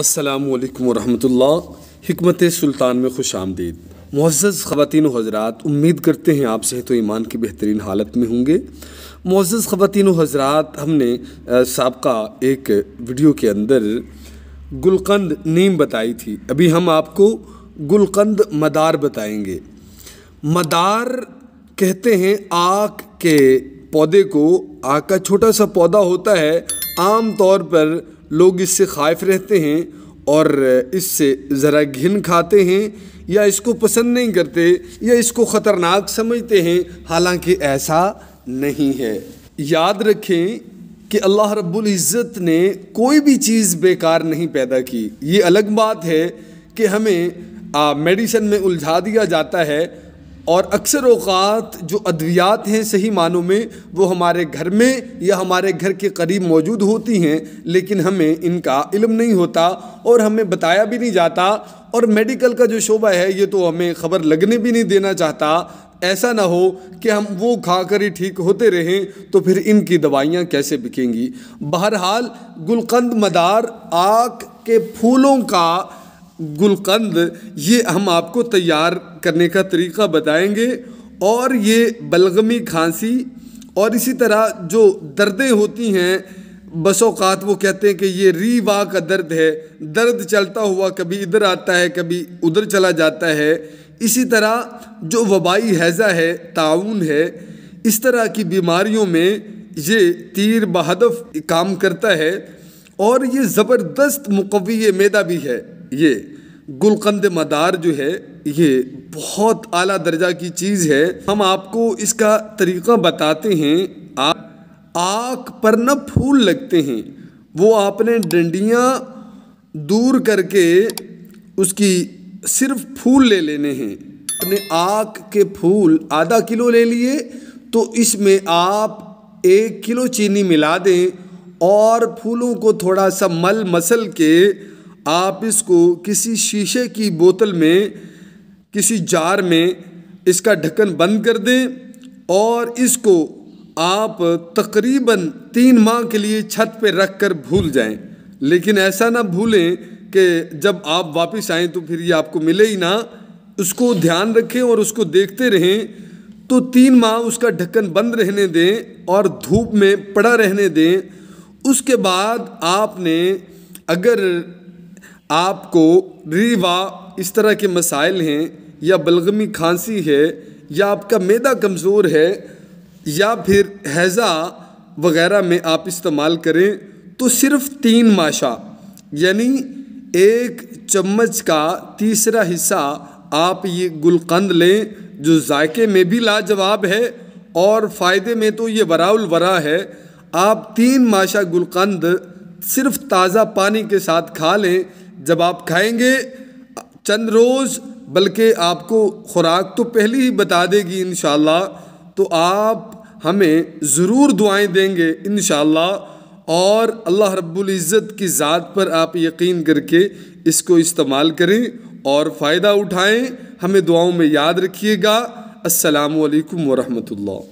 अल्लाम वरहमतुल्ला हमत सुल्तान में खुश आमदीद मुज्ज़ ख़वान हजरात उम्मीद करते हैं आप सेहत तो ईमान की बेहतरीन हालत में होंगे मुज्ज़ ख़वान हजरात हमने सबका एक वीडियो के अंदर गुलकंद नीम बताई थी अभी हम आपको गुलकंद मदार बताएंगे मदार कहते हैं आक के पौधे को आक का छोटा सा पौधा होता है आम तौर पर लोग इससे खाइफ रहते हैं और इससे ज़रा घिन खाते हैं या इसको पसंद नहीं करते या इसको ख़तरनाक समझते हैं हालांकि ऐसा नहीं है याद रखें कि अल्लाह रब्बुल इज़्ज़त ने कोई भी चीज़ बेकार नहीं पैदा की ये अलग बात है कि हमें मेडिसन में उलझा दिया जाता है और अक्सर अवकात जो अद्वियात हैं सही मानों में वो हमारे घर में या हमारे घर के करीब मौजूद होती हैं लेकिन हमें इनका इल्म नहीं होता और हमें बताया भी नहीं जाता और मेडिकल का जो शोबा है ये तो हमें ख़बर लगने भी नहीं देना चाहता ऐसा ना हो कि हम वो खा कर ही ठीक होते रहें तो फिर इनकी दवाइयाँ कैसे बिकेंगी बहरहाल गुलकंद मदार आँख के फूलों का गुलकंद ये हम आपको तैयार करने का तरीका बताएंगे और ये बलगमी खांसी और इसी तरह जो दर्दें होती हैं बसोकात वो कहते हैं कि ये रीवा का दर्द है दर्द चलता हुआ कभी इधर आता है कभी उधर चला जाता है इसी तरह जो वबाई हैज़ा है ताउन है इस तरह की बीमारियों में ये तीर बहदफ काम करता है और ये ज़बरदस्त मुकवी मैदा भी है ये गुलकंद मदार जो है ये बहुत आला दर्जा की चीज़ है हम आपको इसका तरीक़ा बताते हैं आप आँख पर न फूल लगते हैं वो आपने डंडियाँ दूर करके उसकी सिर्फ फूल ले लेने हैं अपने आँख के फूल आधा किलो ले लिए तो इसमें आप एक किलो चीनी मिला दें और फूलों को थोड़ा सा मल मसल के आप इसको किसी शीशे की बोतल में किसी जार में इसका ढक्कन बंद कर दें और इसको आप तकरीबन तीन माह के लिए छत पर रख कर भूल जाएं लेकिन ऐसा ना भूलें कि जब आप वापस आएँ तो फिर ये आपको मिले ही ना उसको ध्यान रखें और उसको देखते रहें तो तीन माह उसका ढक्कन बंद रहने दें और धूप में पड़ा रहने दें उसके बाद आपने अगर आपको रीवा इस तरह के मसाइल हैं या बलगमी खांसी है या आपका मैदा कमज़ोर है या फिर हैज़ा वगैरह में आप इस्तेमाल करें तो सिर्फ तीन माशा यानी एक चम्मच का तीसरा हिस्सा आप ये गुलकंद लें जो जायके में भी लाजवाब है और फ़ायदे में तो ये वराउल वरा है आप तीन माशा गुलकंद सिर्फ ताज़ा पानी के साथ खा लें जब आप खाएंगे चंद रोज़ बल्कि आपको ख़ुराक तो पहले ही बता देगी इन तो आप हमें ज़रूर दुआएं देंगे इन और अल्लाह रब्ज़त की ज़ात पर आप यकीन करके इसको इस्तेमाल करें और फ़ायदा उठाएं हमें दुआओं में याद रखिएगा असलकम वरहमतुल्ला